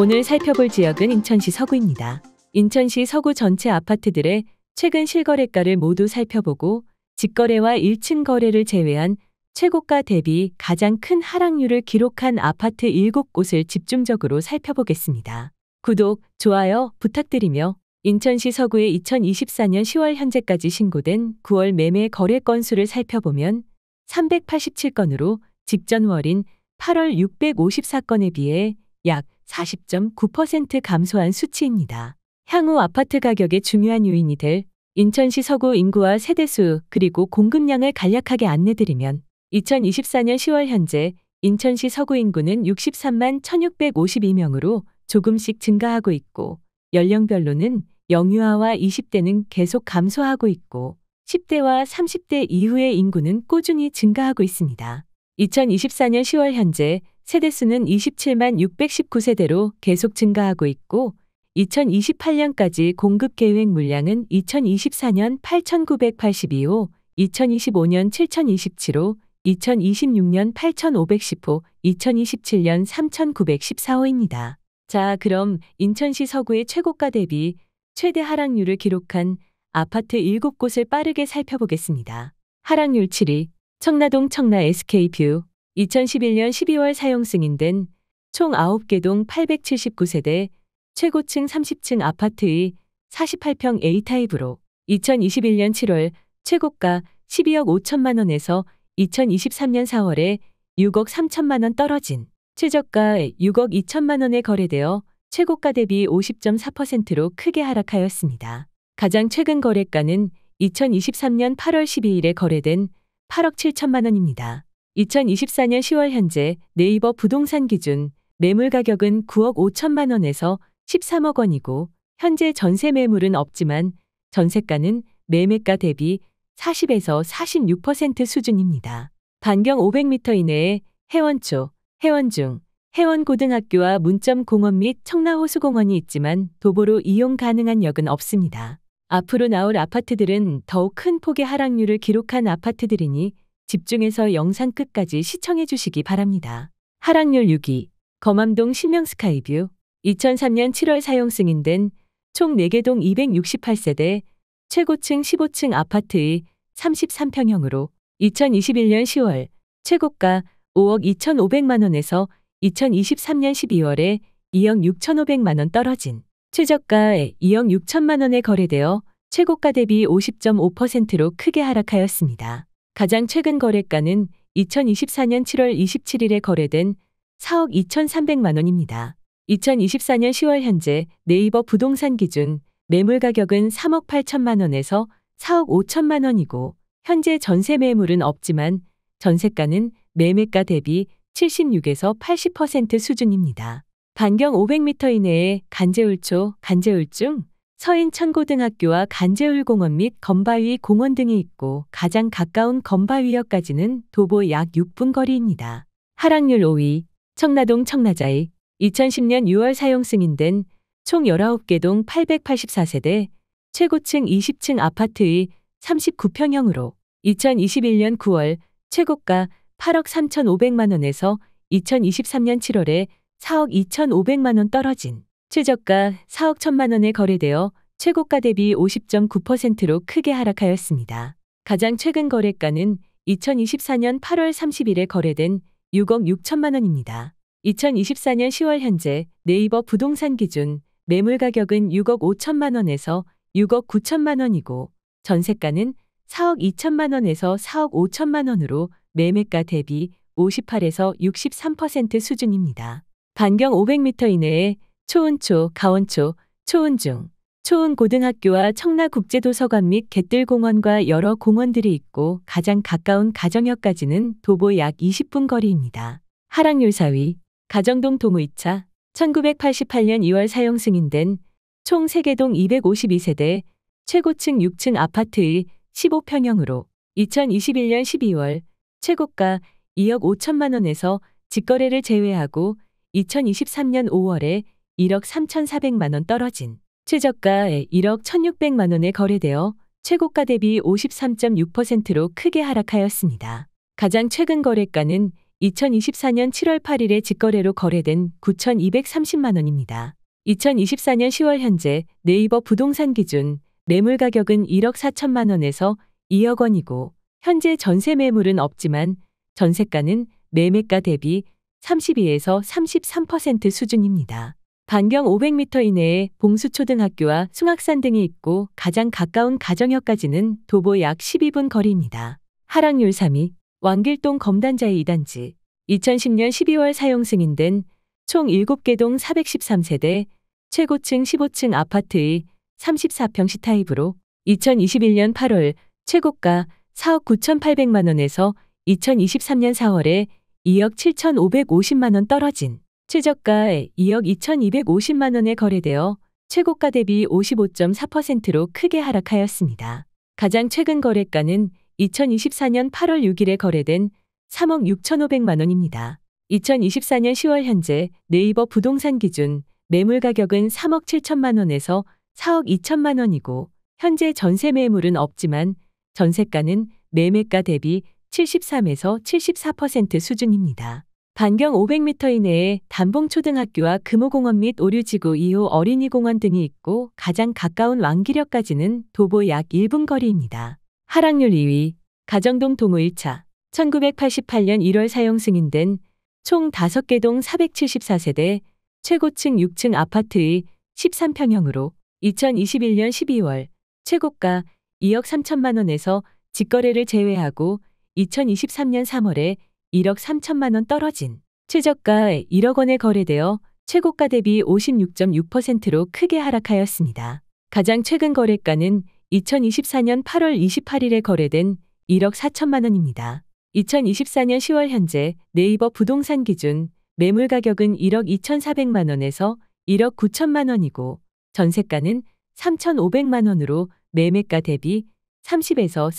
오늘 살펴볼 지역은 인천시 서구입니다. 인천시 서구 전체 아파트들의 최근 실거래가를 모두 살펴보고 직거래와 1층 거래를 제외한 최고가 대비 가장 큰 하락률을 기록한 아파트 7곳을 집중적으로 살펴보겠습니다. 구독, 좋아요 부탁드리며 인천시 서구의 2024년 10월 현재까지 신고된 9월 매매 거래 건수를 살펴보면 387건으로 직전월인 8월 654건에 비해 약40.9% 감소한 수치입니다. 향후 아파트 가격의 중요한 요인이 될 인천시 서구 인구와 세대수 그리고 공급량을 간략하게 안내드리면 2024년 10월 현재 인천시 서구 인구는 63만 1652명으로 조금씩 증가하고 있고 연령별로는 영유아와 20대는 계속 감소하고 있고 10대와 30대 이후의 인구는 꾸준히 증가하고 있습니다. 2024년 10월 현재 세대수는 27만 619세대로 계속 증가하고 있고 2028년까지 공급 계획 물량은 2024년 8,982호, 2025년 7,027호, 2026년 8,510호, 2027년 3,914호입니다. 자, 그럼 인천시 서구의 최고가 대비 최대 하락률을 기록한 아파트 7곳을 빠르게 살펴보겠습니다. 하락률 7위, 청라동 청라 SK뷰, 2011년 12월 사용 승인된 총 9개동 879세대 최고층 30층 아파트의 48평 A타입으로 2021년 7월 최고가 12억 5천만 원에서 2023년 4월에 6억 3천만 원 떨어진 최저가 6억 2천만 원에 거래되어 최고가 대비 50.4%로 크게 하락하였습니다. 가장 최근 거래가는 2023년 8월 12일에 거래된 8억 7천만 원입니다. 2024년 10월 현재 네이버 부동산 기준 매물 가격은 9억 5천만 원에서 13억 원이고 현재 전세 매물은 없지만 전세가는 매매가 대비 40에서 46% 수준입니다. 반경 500m 이내에 해원초, 해원중, 해원고등학교와 문점공원 및 청라호수공원이 있지만 도보로 이용 가능한 역은 없습니다. 앞으로 나올 아파트들은 더욱 큰 폭의 하락률을 기록한 아파트들이니 집중해서 영상 끝까지 시청해 주시기 바랍니다. 하락률 6위 검암동 신명스카이뷰 2003년 7월 사용 승인된 총 4개 동 268세대 최고층 15층 아파트의 33평형으로 2021년 10월 최고가 5억 2,500만 원에서 2023년 12월에 2억 6,500만 원 떨어진 최저가에 2억 6천만 원에 거래되어 최고가 대비 50.5%로 크게 하락하였습니다. 가장 최근 거래가는 2024년 7월 27일에 거래된 4억 2,300만 원입니다. 2024년 10월 현재 네이버 부동산 기준 매물 가격은 3억 8천만 원에서 4억 5천만 원이고 현재 전세 매물은 없지만 전세가는 매매가 대비 76에서 80% 수준입니다. 반경 500m 이내에 간재울초, 간재울중, 서인천고등학교와 간제울공원 및 건바위 공원 등이 있고 가장 가까운 건바위역까지는 도보 약 6분 거리입니다. 하락률 5위 청라동 청라자이 2010년 6월 사용 승인된 총 19개 동 884세대 최고층 20층 아파트의 39평형으로 2021년 9월 최고가 8억 3,500만 원에서 2023년 7월에 4억 2,500만 원 떨어진 최저가 4억 1천만 원에 거래되어 최고가 대비 50.9%로 크게 하락하였습니다. 가장 최근 거래가는 2024년 8월 30일에 거래된 6억 6천만 원입니다. 2024년 10월 현재 네이버 부동산 기준 매물 가격은 6억 5천만 원에서 6억 9천만 원이고 전세가는 4억 2천만 원에서 4억 5천만 원으로 매매가 대비 58에서 63% 수준입니다. 반경 500m 이내에 초은초, 가온초 초은중, 초은고등학교와 청라국제도서관 및 갯들공원과 여러 공원들이 있고 가장 가까운 가정역까지는 도보 약 20분 거리입니다. 하락률사위, 가정동 동의차, 1988년 2월 사용 승인된 총 3개동 252세대, 최고층 6층 아파트의 15평형으로 2021년 12월 최고가 2억 5천만 원에서 직거래를 제외하고 2023년 5월에 1억 3,400만 원 떨어진 최저가에 1억 1,600만 원에 거래되어 최고가 대비 53.6%로 크게 하락하였습니다. 가장 최근 거래가는 2024년 7월 8일에 직거래로 거래된 9,230만 원입니다. 2024년 10월 현재 네이버 부동산 기준 매물 가격은 1억 4천만 원에서 2억 원이고 현재 전세 매물은 없지만 전세가는 매매가 대비 32에서 33% 수준입니다. 반경 500m 이내에 봉수초등학교와 숭악산 등이 있고 가장 가까운 가정역까지는 도보 약 12분 거리입니다. 하락률 3위 왕길동 검단자의 2단지 2010년 12월 사용 승인된 총 7개 동 413세대 최고층 15층 아파트의 34평시 타입으로 2021년 8월 최고가 4억 9,800만 원에서 2023년 4월에 2억 7,550만 원 떨어진 최저가에 2억 2,250만 원에 거래되어 최고가 대비 55.4%로 크게 하락하였습니다. 가장 최근 거래가는 2024년 8월 6일에 거래된 3억 6,500만 원입니다. 2024년 10월 현재 네이버 부동산 기준 매물 가격은 3억 7천만 원에서 4억 2천만 원이고 현재 전세 매물은 없지만 전세가는 매매가 대비 73에서 74% 수준입니다. 반경 500m 이내에 단봉초등학교와 금호공원 및 오류지구 2호 어린이공원 등이 있고 가장 가까운 왕기력까지는 도보 약 1분 거리입니다. 하락률 2위, 가정동 동호 1차, 1988년 1월 사용 승인된 총 5개 동 474세대 최고층 6층 아파트의 13평형으로 2021년 12월 최고가 2억 3천만 원에서 직거래를 제외하고 2023년 3월에 1억 3천만 원 떨어진 최저가 1억 원에 거래되어 최고가 대비 56.6%로 크게 하락하였습니다. 가장 최근 거래가는 2024년 8월 28일에 거래된 1억 4천만 원입니다. 2024년 10월 현재 네이버 부동산 기준 매물 가격은 1억 2,400만 원에서 1억 9천만 원이고 전세가는 3,500만 원으로 매매가 대비 30에서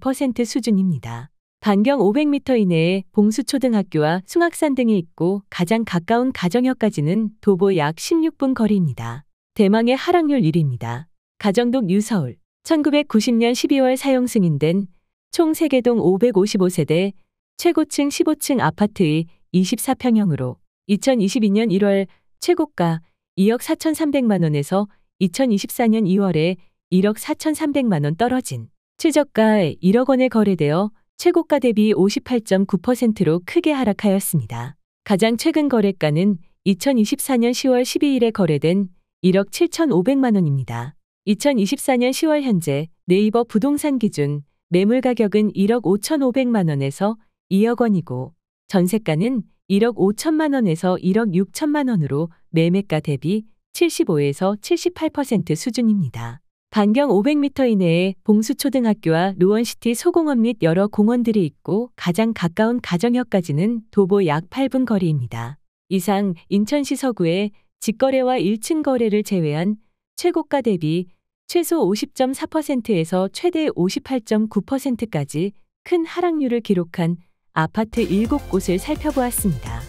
32% 수준입니다. 반경 500m 이내에 봉수초등학교와 숭학산 등이 있고 가장 가까운 가정역까지는 도보 약 16분 거리입니다. 대망의 하락률 1위입니다. 가정동 유서울 1990년 12월 사용 승인된 총 3개동 555세대 최고층 15층 아파트의 24평형으로 2022년 1월 최고가 2억 4,300만 원에서 2024년 2월에 1억 4,300만 원 떨어진 최저가 1억 원에 거래되어 최고가 대비 58.9%로 크게 하락하였습니다. 가장 최근 거래가는 2024년 10월 12일에 거래된 1억 7,500만 원입니다. 2024년 10월 현재 네이버 부동산 기준 매물 가격은 1억 5,500만 원에서 2억 원이고 전세가는 1억 5천만 원에서 1억 6천만 원으로 매매가 대비 75에서 78% 수준입니다. 반경 500m 이내에 봉수초등학교와 루원시티 소공원 및 여러 공원들이 있고 가장 가까운 가정역까지는 도보 약 8분 거리입니다. 이상 인천시 서구의 직거래와 1층 거래를 제외한 최고가 대비 최소 50.4%에서 최대 58.9%까지 큰 하락률을 기록한 아파트 7곳을 살펴보았습니다.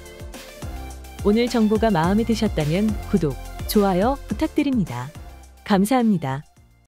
오늘 정보가 마음에 드셨다면 구독, 좋아요 부탁드립니다. 감사합니다.